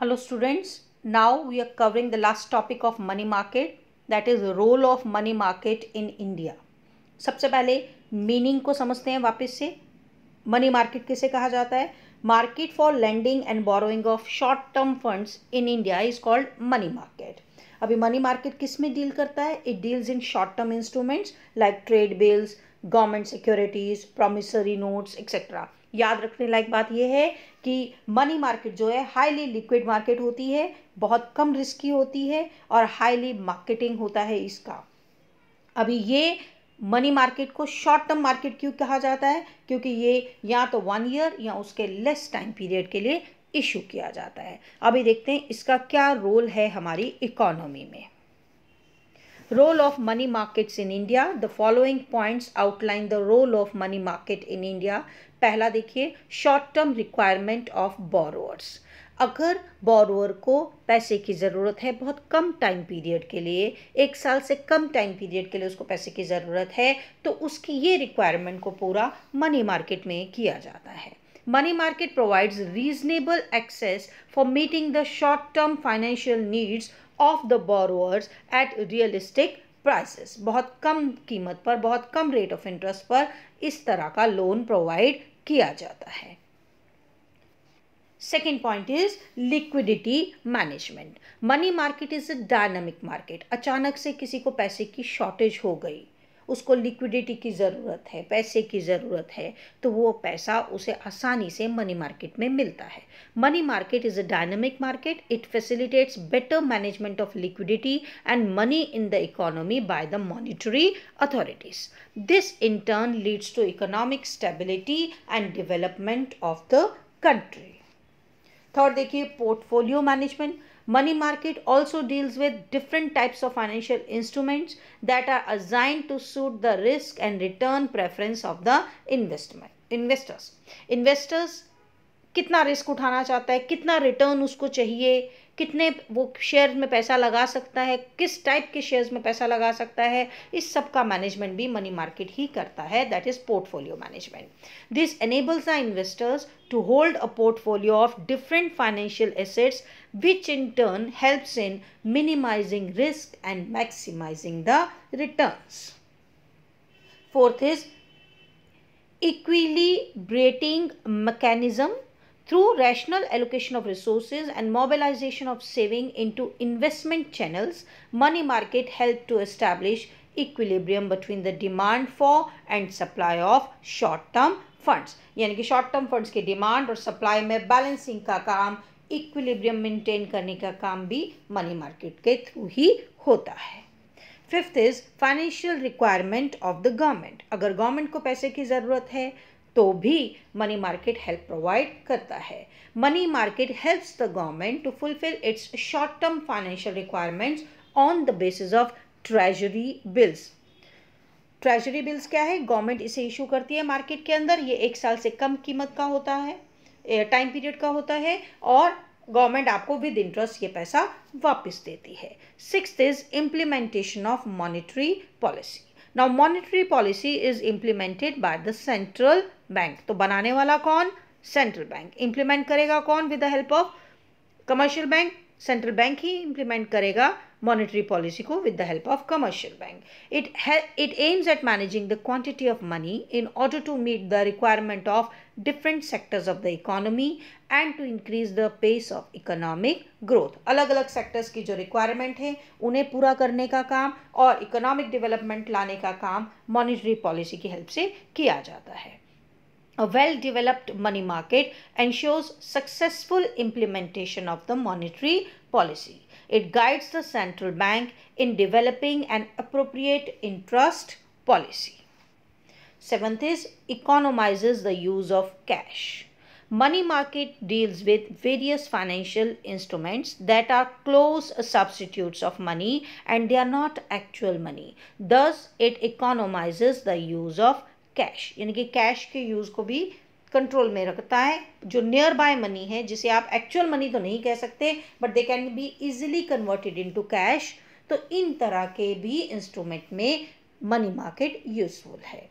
Hello students now we are covering the last topic of money market that is role of money market in India सबसे पहले meaning को समझते हैं वापस से मनी मार्केट किसे कहा जाता है market for lending and borrowing of short term funds in India is called money market अभी मनी मार्केट किस में डील करता है it deals in short term instruments like trade bills government securities promissory notes etcetera याद रखने लायक बात यह है कि मनी मार्केट जो है हाईली लिक्विड मार्केट होती है बहुत कम रिस्की होती है और हाईली मार्केटिंग होता है इसका अभी ये मनी मार्केट को शॉर्ट टर्म मार्केट क्यों कहा जाता है क्योंकि ये या तो वन ईयर या उसके लेस टाइम पीरियड के लिए इशू किया जाता है अभी देखते हैं इसका क्या रोल है हमारी इकोनॉमी में Role of money markets in India. The following points outline the role of money market in India. पहला देखिए short term requirement of borrowers अगर बोरोअर को पैसे की ज़रूरत है बहुत कम टाइम पीरियड के लिए एक साल से कम टाइम पीरियड के लिए उसको पैसे की ज़रूरत है तो उसकी ये रिक्वायरमेंट को पूरा मनी मार्केट में किया जाता है money market provides reasonable access for meeting the short term financial needs of the borrowers at realistic prices बहुत कम कीमत पर बहुत कम रेट ऑफ इंटरेस्ट पर इस तरह का लोन प्रोवाइड किया जाता है second point is liquidity management money market is a dynamic market अचानक से किसी को पैसे की शॉर्टेज हो गई उसको लिक्विडिटी की ज़रूरत है पैसे की ज़रूरत है तो वो पैसा उसे आसानी से मनी मार्केट में मिलता है money market is a dynamic market it facilitates better management of liquidity and money in the economy by the monetary authorities this in turn leads to economic stability and development of the country third देखिए portfolio management Money market also deals with different types of financial instruments that are assigned to suit the risk and return preference of the investment investors. Investors कितना risk उठाना चाहता है कितना return उसको चाहिए कितने वो शेयर में पैसा लगा सकता है किस टाइप के शेयर्स में पैसा लगा सकता है इस सब का मैनेजमेंट भी मनी मार्केट ही करता है that is portfolio management this enables the investors to hold a portfolio of different financial assets which in turn helps in minimizing risk and maximizing the returns fourth is ब्रेटिंग mechanism through rational allocation of resources and mobilization of saving into investment channels, money market helped to establish equilibrium between the demand for and supply of short term funds यानी कि short term funds के demand और supply में balancing का काम equilibrium maintain करने का काम भी मनी मार्केट के थ्रू ही होता है fifth is financial requirement of the government अगर गवर्नमेंट को पैसे की ज़रूरत है तो भी मनी मार्केट हेल्प प्रोवाइड करता है money market helps the government to fulfil its short term financial requirements on the basis of treasury bills treasury bills क्या है गवर्नमेंट इसे इशू करती है मार्केट के अंदर ये एक साल से कम कीमत का होता है टाइम पीरियड का होता है और गवर्नमेंट आपको विद इंटरेस्ट ये पैसा वापस देती है six is implementation of monetary policy now monetary policy is implemented by the central bank तो बनाने वाला कौन सेंट्रल बैंक इम्प्लीमेंट करेगा कौन with the help of commercial bank central bank ही इम्प्लीमेंट करेगा monetary policy ko with the help of commercial bank. It, it aims at managing the quantity of money in order to meet the requirement of different sectors of the economy and to increase the pace of economic growth. अलग अलग sectors की जो requirement है उन्हें पूरा करने का काम और economic development लाने का काम monetary policy की help से किया जाता है A well developed money market ensures successful implementation of the monetary policy. It guides the central bank in developing an appropriate interest policy. Seventh is economizes the use of cash. Money market deals with various financial instruments that are close substitutes of money and they are not actual money. Thus, it economizes the use of cash. यानी कि cash के use को भी control में रखता है जो near by money है जिसे आप एक्चुअल मनी तो नहीं कह सकते but they can be easily converted into cash तो इन तरह के भी इंस्ट्रूमेंट में मनी मार्केट यूजफुल है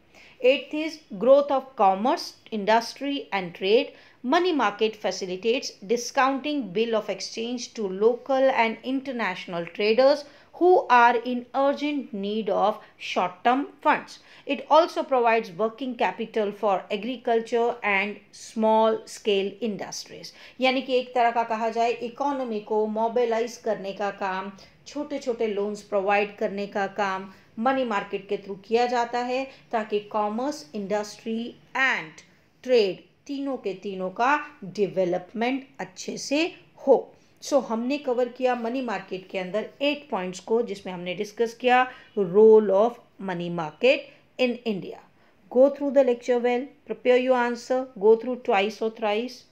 eighth is growth of commerce industry and trade money market facilitates discounting bill of exchange to local and international traders who are in urgent need of short-term funds. It also provides working capital for agriculture and small-scale industries. yani ki ek tarah ka kaha jaye economy ko mobilize karne ka kaam chote chote loans provide karne ka kaam money market के through किया जाता है ताकि commerce industry and trade तीनों के तीनों का development अच्छे से हो सो so, हमने कवर किया मनी मार्केट के अंदर एट पॉइंट्स को जिसमें हमने डिस्कस किया role of money market in India go through the lecture well prepare you answer go through twice और thrice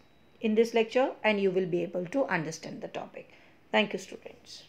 in this lecture and you will be able to understand the topic thank you students